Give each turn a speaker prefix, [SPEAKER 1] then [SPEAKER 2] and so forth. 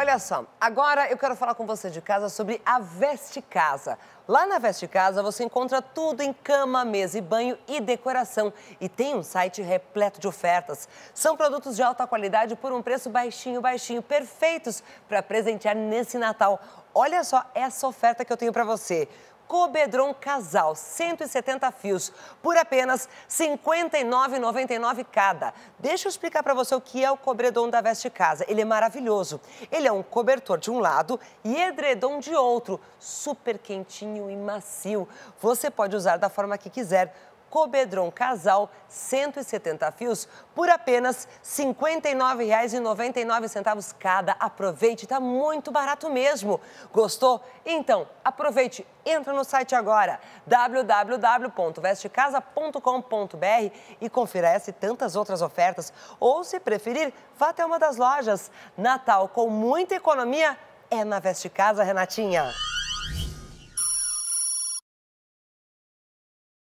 [SPEAKER 1] Olha só, agora eu quero falar com você de casa sobre a Veste Casa. Lá na Veste Casa você encontra tudo em cama, mesa e banho e decoração. E tem um site repleto de ofertas. São produtos de alta qualidade por um preço baixinho, baixinho, perfeitos para presentear nesse Natal. Olha só essa oferta que eu tenho para você. Cobedron Casal, 170 fios, por apenas R$ 59,99 cada. Deixa eu explicar para você o que é o cobredon da Veste Casa. Ele é maravilhoso. Ele é um cobertor de um lado e edredom de outro, super quentinho e macio. Você pode usar da forma que quiser Cobedron Casal 170 fios por apenas R$ 59,99 cada. Aproveite, está muito barato mesmo. Gostou? Então, aproveite, entra no site agora www.vestecasa.com.br e confira essa e tantas outras ofertas. Ou, se preferir, vá até uma das lojas. Natal com muita economia é na Veste Casa, Renatinha.